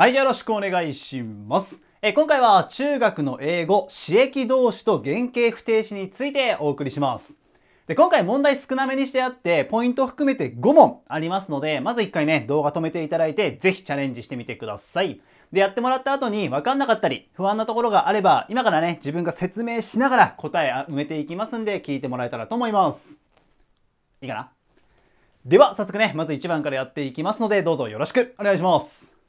はい、よろしくお願いします。え今回は中学の英語、私役動詞と原型不定詞についてお送りします。で今回問題少なめにしてあって、ポイント含めて5問ありますので、まず1回ね、動画止めていただいて、ぜひチャレンジしてみてください。で、やってもらった後に分かんなかったり、不安なところがあれば、今からね、自分が説明しながら答え埋めていきますんで、聞いてもらえたらと思います。いいかなでは、早速ね、まず1番からやっていきますので、どうぞよろしくお願いします。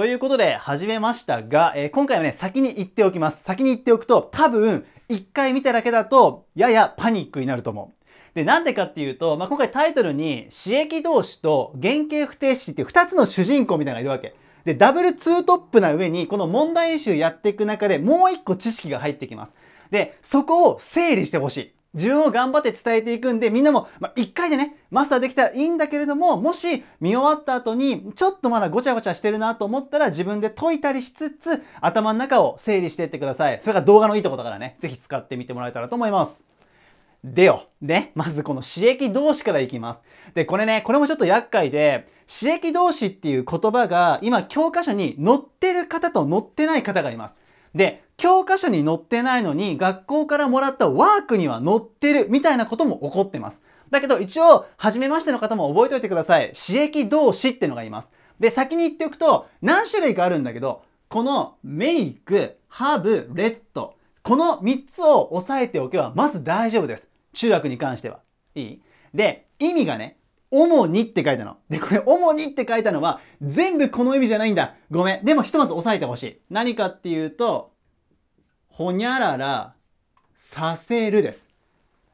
ということで始めましたが、えー、今回はね、先に言っておきます。先に言っておくと、多分、一回見ただけだと、ややパニックになると思う。で、なんでかっていうと、まあ、今回タイトルに、刺激同士と原型不定詞っていう二つの主人公みたいなのがいるわけ。で、ダブルツートップな上に、この問題集やっていく中でもう一個知識が入ってきます。で、そこを整理してほしい。自分を頑張って伝えていくんで、みんなも、まあ、一回でね、マスターできたらいいんだけれども、もし見終わった後に、ちょっとまだごちゃごちゃしてるなと思ったら、自分で解いたりしつつ、頭の中を整理していってください。それが動画のいいとこだからね、ぜひ使ってみてもらえたらと思います。でよ、ね、まずこの刺激同士からいきます。で、これね、これもちょっと厄介で、刺激同士っていう言葉が今教科書に載ってる方と載ってない方がいます。で、教科書に載ってないのに学校からもらったワークには載ってるみたいなことも起こってます。だけど一応、初めましての方も覚えておいてください。私益動詞ってのがいます。で、先に言っておくと、何種類かあるんだけど、このメイク、ハブ、レッド。この3つを押さえておけばまず大丈夫です。中学に関しては。いいで、意味がね、主にって書いたの。で、これ、主にって書いたのは、全部この意味じゃないんだ。ごめん。でも、ひとまず押さえてほしい。何かっていうと、ほにゃらら、させるです。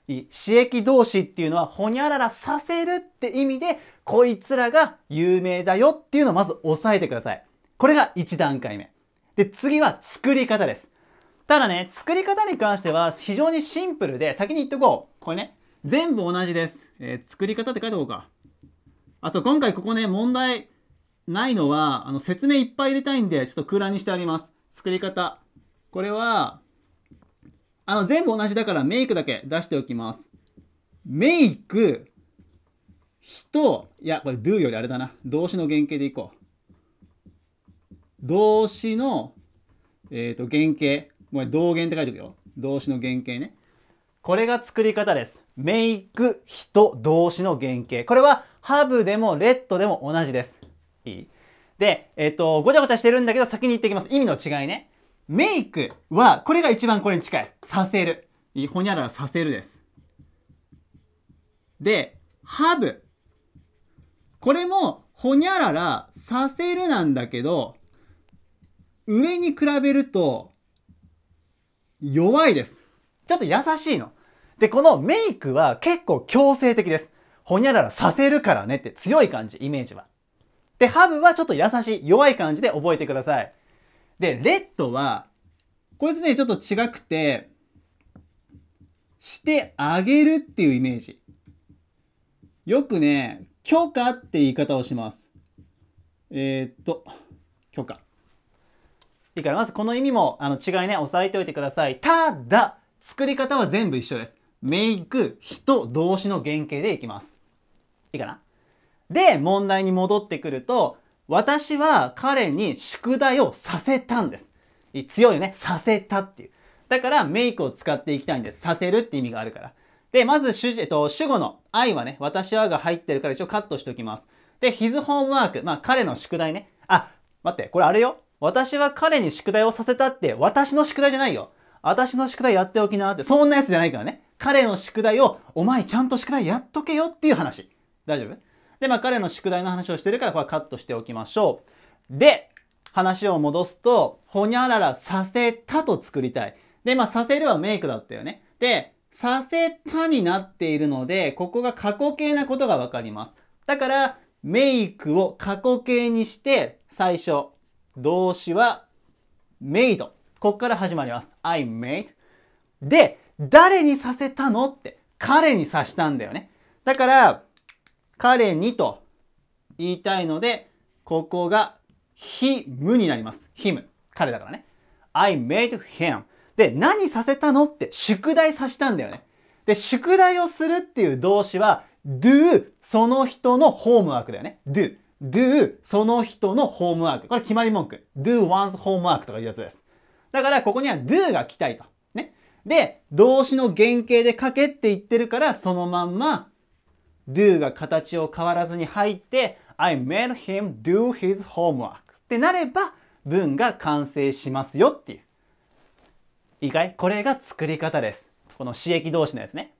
い刺激同士っていうのは、ほにゃららさせるって意味で、こいつらが有名だよっていうのをまず押さえてください。これが1段階目。で、次は作り方です。ただね、作り方に関しては非常にシンプルで、先に言っとこう。これね、全部同じです。えー、作り方って書いておこうか。あと今回ここね、問題ないのは、あの説明いっぱい入れたいんで、ちょっと空欄にしてあります。作り方。これは、あの全部同じだからメイクだけ出しておきます。メイク、人、いや、これ do よりあれだな。動詞の原型でいこう。動詞の、えっ、ー、と、原型。これ、同動源って書いておくよ。動詞の原型ね。これが作り方です。メイク、人動詞の原型。これはハブでもレッドでも同じです。いいで、えっ、ー、と、ごちゃごちゃしてるんだけど先に言ってきます。意味の違いね。メイクは、これが一番これに近い。させる。いいほにゃららさせるです。で、ハブ。これも、ほにゃららさせるなんだけど、上に比べると、弱いです。ちょっと優しいの。で、このメイクは結構強制的です。ほにゃららさせるからねって強い感じ、イメージは。で、ハブはちょっと優しい、弱い感じで覚えてください。で、レッドは、こいつね、ちょっと違くて、してあげるっていうイメージ。よくね、許可って言い方をします。えー、っと、許可。いいから、まずこの意味もあの違いね、押さえておいてください。ただ、作り方は全部一緒です。メイク、人動詞の原型でいきます。いいかなで、問題に戻ってくると、私は彼に宿題をさせたんです。強いよね。させたっていう。だから、メイクを使っていきたいんです。させるって意味があるから。で、まず主、えっと、主語の愛はね、私はが入ってるから一応カットしておきます。で、his homework。まあ、彼の宿題ね。あ、待って、これあれよ。私は彼に宿題をさせたって、私の宿題じゃないよ。私の宿題やっておきなって、そんなやつじゃないからね。彼の宿題を、お前ちゃんと宿題やっとけよっていう話。大丈夫で、まあ彼の宿題の話をしてるから、これはカットしておきましょう。で、話を戻すと、ほにゃららさせたと作りたい。で、まあさせるはメイクだったよね。で、させたになっているので、ここが過去形なことがわかります。だから、メイクを過去形にして、最初、動詞はメイド。こっから始まります。I made. で、誰にさせたのって、彼にさしたんだよね。だから、彼にと言いたいので、ここが h i になります。h i 彼だからね。I made him. で、何させたのって宿題させたんだよね。で、宿題をするっていう動詞は do その人のホームワークだよね。do do その人のホームワーク。これ決まり文句。do one's homework とかいうやつです。だからここには do が来たいと。ね。で、動詞の原型で書けって言ってるから、そのまんま do が形を変わらずに入って、I made him do his homework ってなれば文が完成しますよっていう。いいかいこれが作り方です。この刺激動詞のやつね。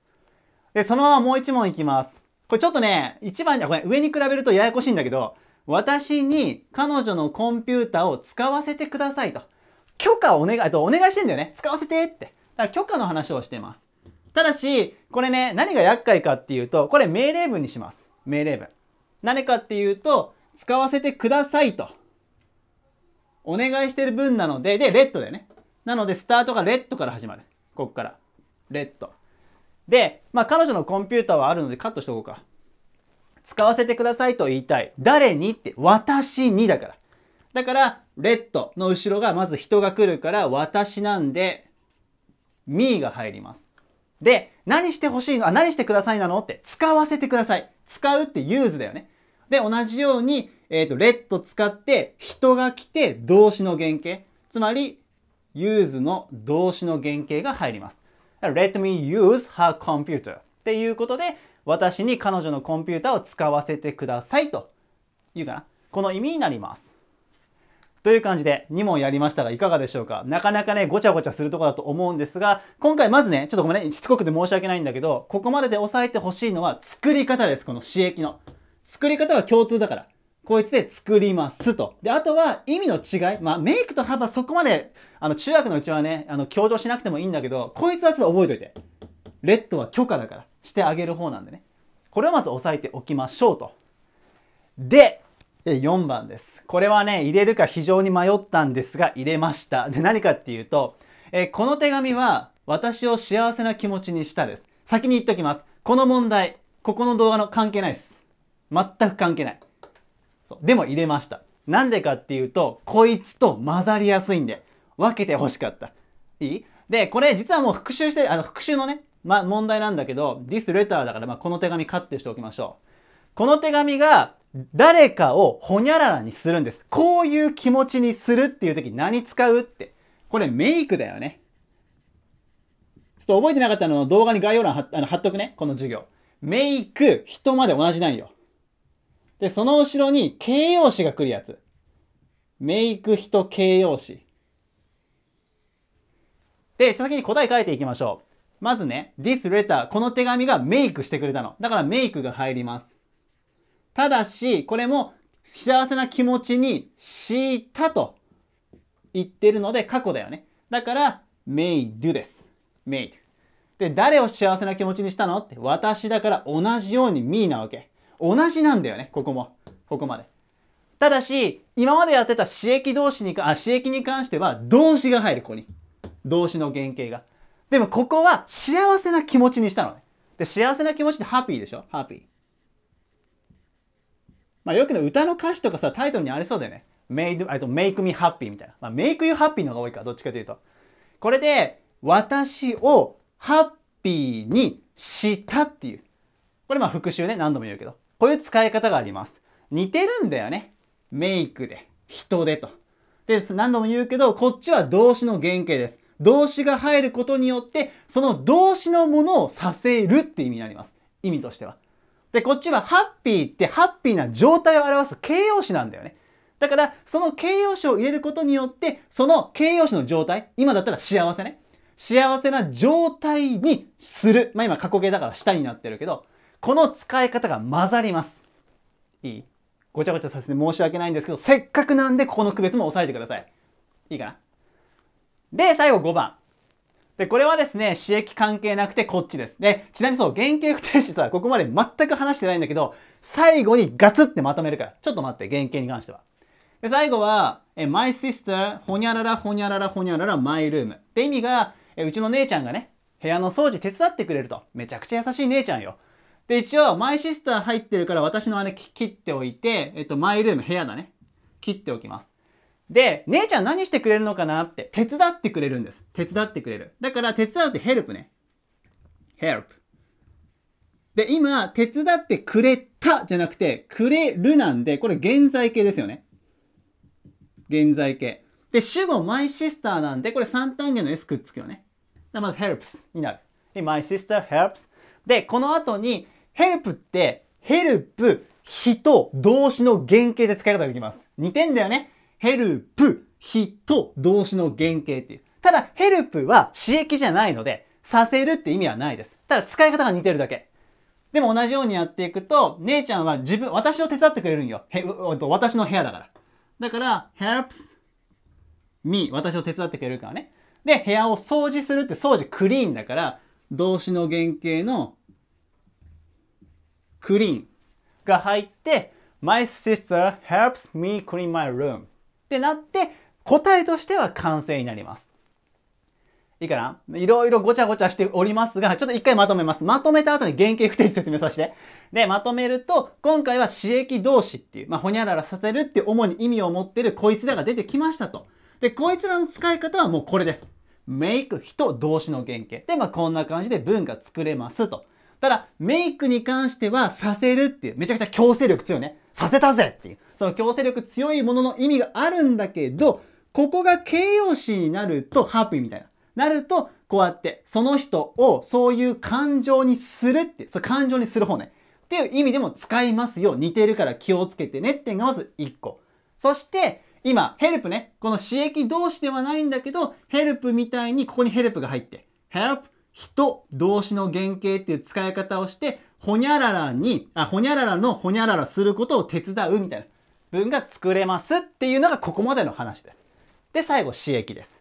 で、そのままもう一問いきます。これちょっとね、一番、これ上に比べるとややこしいんだけど、私に彼女のコンピューターを使わせてくださいと。許可をお願い、とお願いしてんだよね。使わせてって。だから許可の話をしてます。ただし、これね、何が厄介かっていうと、これ命令文にします。命令文。何かっていうと、使わせてくださいと。お願いしてる分なので、で、レッドだよね。なので、スタートがレッドから始まる。こっから。レッド。で、まあ、彼女のコンピューターはあるのでカットしとこうか。使わせてくださいと言いたい。誰にって、私にだから。だから、レッドの後ろがまず人が来るから、私なんで、me が入ります。で、何してほしいのあ、何してくださいなのって、使わせてください。使うってユーズだよね。で、同じように、えっ、ー、と、レッド使って、人が来て動詞の原型。つまり、ユーズの動詞の原型が入ります。let me use her computer っていうことで、私に彼女のコンピューターを使わせてくださいというかな。この意味になります。という感じで2問やりましたがいかがでしょうかなかなかね、ごちゃごちゃするとこだと思うんですが、今回まずね、ちょっとごめんね、しつこくて申し訳ないんだけど、ここまでで押さえてほしいのは作り方です。この刺激の。作り方は共通だから。こいつで作りますと。で、あとは意味の違い。まあ、メイクと幅そこまで、あの、中学のうちはね、あの、強調しなくてもいいんだけど、こいつはちょっと覚えといて。レッドは許可だから、してあげる方なんでね。これをまず押さえておきましょうと。で、4番です。これはね、入れるか非常に迷ったんですが、入れました。で、何かっていうと、えー、この手紙は私を幸せな気持ちにしたです。先に言っときます。この問題、ここの動画の関係ないです。全く関係ない。そう。でも入れました。なんでかっていうと、こいつと混ざりやすいんで、分けて欲しかった。いいで、これ実はもう復習して、あの、復習のね、まあ、問題なんだけど、this letter だから、まあ、この手紙カットしておきましょう。この手紙が誰かをほにゃららにするんです。こういう気持ちにするっていう時何使うって。これメイクだよね。ちょっと覚えてなかったの動画に概要欄貼あの貼っとくね。この授業。メイク、人まで同じなんよ。で、その後ろに形容詞が来るやつ。メイク、人、形容詞。で、先に答え書いていきましょう。まずね、this letter、この手紙がメイクしてくれたの。だからメイクが入ります。ただし、これも幸せな気持ちにしたと言ってるので過去だよね。だから、made です。made。で、誰を幸せな気持ちにしたのって、私だから同じように me なわけ。同じなんだよね、ここも。ここまで。ただし、今までやってた刺激動詞にか、あ、刺激に関しては動詞が入る、ここに。動詞の原型が。でもここは幸せな気持ちにしたのね。で、幸せな気持ちってハッピーでしょハッピー。まあ、よくね、歌の歌詞とかさ、タイトルにありそうだよね。made, あと make me happy みたいな。まあ、make you happy の方が多いか、どっちかというと。これで、私をハッピーにしたっていう。これまあ復習ね、何度も言うけど。こういう使い方があります。似てるんだよね。メイクで、人でと。で、何度も言うけど、こっちは動詞の原型です。動詞が入ることによって、その動詞のものをさせるって意味になります。意味としては。で、こっちはハッピーってハッピーな状態を表す形容詞なんだよね。だから、その形容詞を入れることによって、その形容詞の状態、今だったら幸せね。幸せな状態にする。まあ今過去形だから下になってるけど、この使い方が混ざります。いいごちゃごちゃさせて申し訳ないんですけど、せっかくなんでここの区別も押さえてください。いいかなで、最後5番。で、これはですね、私役関係なくてこっちです。で、ちなみにそう、原型不定詞さ、ここまで全く話してないんだけど、最後にガツってまとめるから。ちょっと待って、原型に関しては。で、最後は、え、my sister, ほにゃららほにゃららほにゃらら my room。って意味が、え、うちの姉ちゃんがね、部屋の掃除手伝ってくれると。めちゃくちゃ優しい姉ちゃんよ。で、一応、マイシスター入ってるから私の姉切っておいて、えっと、マイルーム、部屋だね。切っておきます。で、姉ちゃん何してくれるのかなって、手伝ってくれるんです。手伝ってくれる。だから、手伝うってヘルプね。ヘルプ。で、今、手伝ってくれたじゃなくて、くれるなんで、これ現在形ですよね。現在形。で、主語、my sister なんで、これ3単元の s くっつくよね。まず helps になる。で、my sister helps。で、この後に、ヘルプって、ヘルプ、人、動詞の原型で使い方ができます。似てんだよね。ヘルプ、人、動詞の原型っていう。ただ、ヘルプは刺激じゃないので、させるって意味はないです。ただ、使い方が似てるだけ。でも同じようにやっていくと、姉ちゃんは自分、私を手伝ってくれるんよ。へ私の部屋だから。だから、helps me 私を手伝ってくれるからね。で、部屋を掃除するって掃除クリーンだから、動詞の原型のクリーンが入って、My sister helps me clean my room ってなって、答えとしては完成になります。いいかないろいろごちゃごちゃしておりますが、ちょっと一回まとめます。まとめた後に原型不定詞説明させて。で、まとめると、今回は刺激動詞っていう、まあ、ほにゃららさせるって主に意味を持ってるこいつらが出てきましたと。で、こいつらの使い方はもうこれです。メイク、人動詞の原型。で、まあ、こんな感じで文が作れますと。ただ、メイクに関してはさせるっていう、めちゃくちゃ強制力強いね。させたぜっていう、その強制力強いものの意味があるんだけど、ここが形容詞になると、ハープみたいな。なると、こうやって、その人をそういう感情にするって、そう感情にする方ね。っていう意味でも使いますよ。似てるから気をつけてねっていうのがまず1個。そして、今、ヘルプね。この刺激動詞ではないんだけど、ヘルプみたいにここにヘルプが入って、ヘルプ、人動詞の原型っていう使い方をして、ほにゃららに、あ、ほにゃららのほにゃららすることを手伝うみたいな文が作れますっていうのがここまでの話です。で、最後、私益です。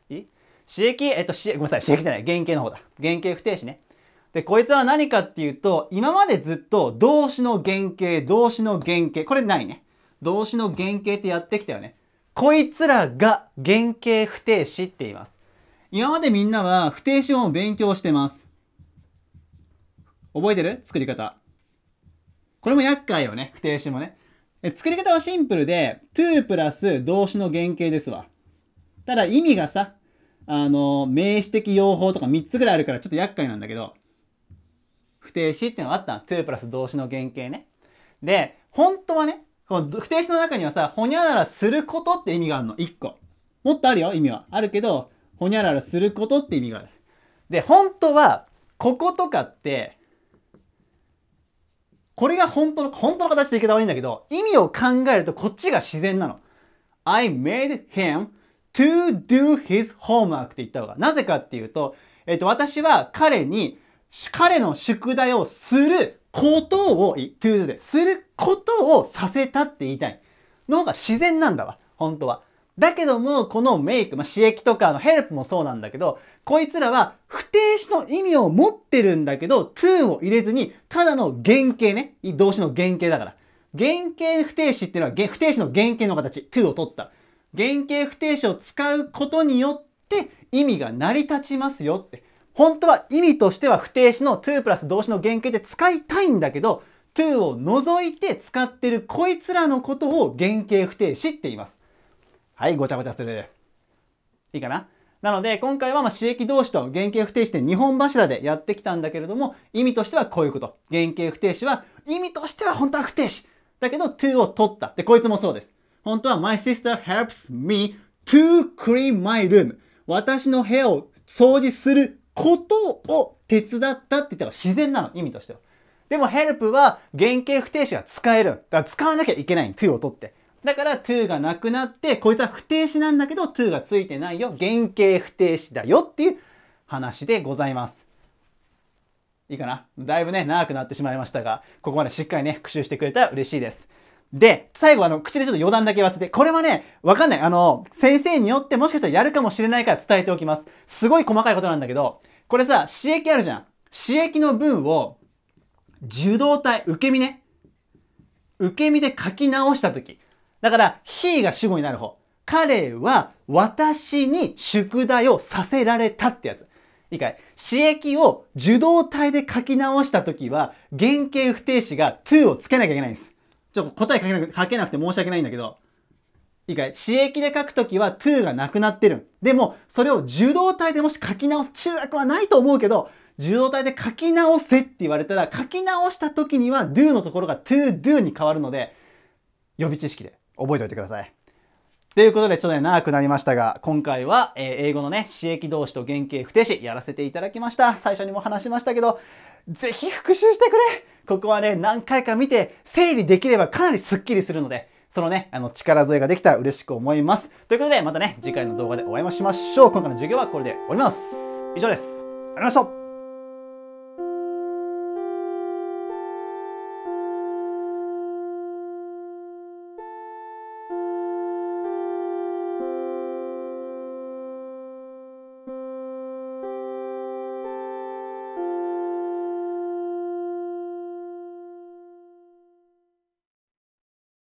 私益、えっと、ごめんなさい、私益じゃない、原型の方だ。原型不定詞ね。で、こいつは何かっていうと、今までずっと動詞の原型、動詞の原型、これないね。動詞の原型ってやってきたよね。こいつらが原型不定詞って言います。今までみんなは不定詞を勉強してます。覚えてる作り方。これも厄介よね。不定詞もね。え作り方はシンプルで、to プラス動詞の原型ですわ。ただ意味がさ、あの、名詞的用法とか3つぐらいあるからちょっと厄介なんだけど、不定詞ってのがあったの。to プラス動詞の原型ね。で、本当はね、この不定詞の中にはさ、ほにゃららすることって意味があるの。1個。もっとあるよ、意味は。あるけど、ほにゃららすることって意味がある。で、本当は、こことかって、これが本当の、本当の形でいけた悪いんだけど、意味を考えるとこっちが自然なの。I made him to do his homework って言った方が。なぜかっていうと、えっ、ー、と、私は彼に、彼の宿題をすることを、to do で、することをさせたって言いたい。の方が自然なんだわ。本当は。だけども、このメイク、まあ、刺激とかのヘルプもそうなんだけど、こいつらは不定詞の意味を持ってるんだけど、to を入れずに、ただの原型ね。動詞の原型だから。原型不定詞っていうのは、不定詞の原型の形、to を取った。原型不定詞を使うことによって意味が成り立ちますよって。本当は意味としては不定詞の to プラス動詞の原型で使いたいんだけど、to を除いて使ってるこいつらのことを原型不定詞って言います。はい、ごちゃごちゃする。いいかななので、今回はまあ、刺激動詞と原型不定詞で2本柱でやってきたんだけれども、意味としてはこういうこと。原型不定詞は、意味としては本当は不定詞。だけど、to を取った。で、こいつもそうです。本当は、my sister helps me to clean my room。私の部屋を掃除することを手伝ったって言ったら自然なの、意味としては。でも、help は原型不定詞が使える。だから使わなきゃいけない。to を取って。だから to がなくなって、こいつは不定詞なんだけど to がついてないよ。原型不定詞だよっていう話でございます。いいかなだいぶね、長くなってしまいましたが、ここまでしっかりね、復習してくれたら嬉しいです。で、最後あの、口でちょっと余談だけ言わせて、これはね、わかんない。あの、先生によってもしかしたらやるかもしれないから伝えておきます。すごい細かいことなんだけど、これさ、刺激あるじゃん。刺激の文を、受動体、受け身ね。受け身で書き直したとき、だから、he が主語になる方。彼は私に宿題をさせられたってやつ。いいかい私益を受動体で書き直した時は、原型不定詞が to をつけなきゃいけないんです。ちょっと答え書けなく書けなくて申し訳ないんだけど。いいかい私益で書くときは to がなくなってる。でも、それを受動体でもし書き直す、中学はないと思うけど、受動体で書き直せって言われたら、書き直したときには do のところが to do に変わるので、予備知識で。覚えておいてください。ということで、ちょっとね、長くなりましたが、今回は、えー、英語のね、私役動詞と原型不定詞やらせていただきました。最初にも話しましたけど、ぜひ復習してくれここはね、何回か見て、整理できればかなりスッキリするので、そのね、あの、力添えができたら嬉しく思います。ということで、またね、次回の動画でお会いしましょう。今回の授業はこれで終わります。以上です。ありがとうございました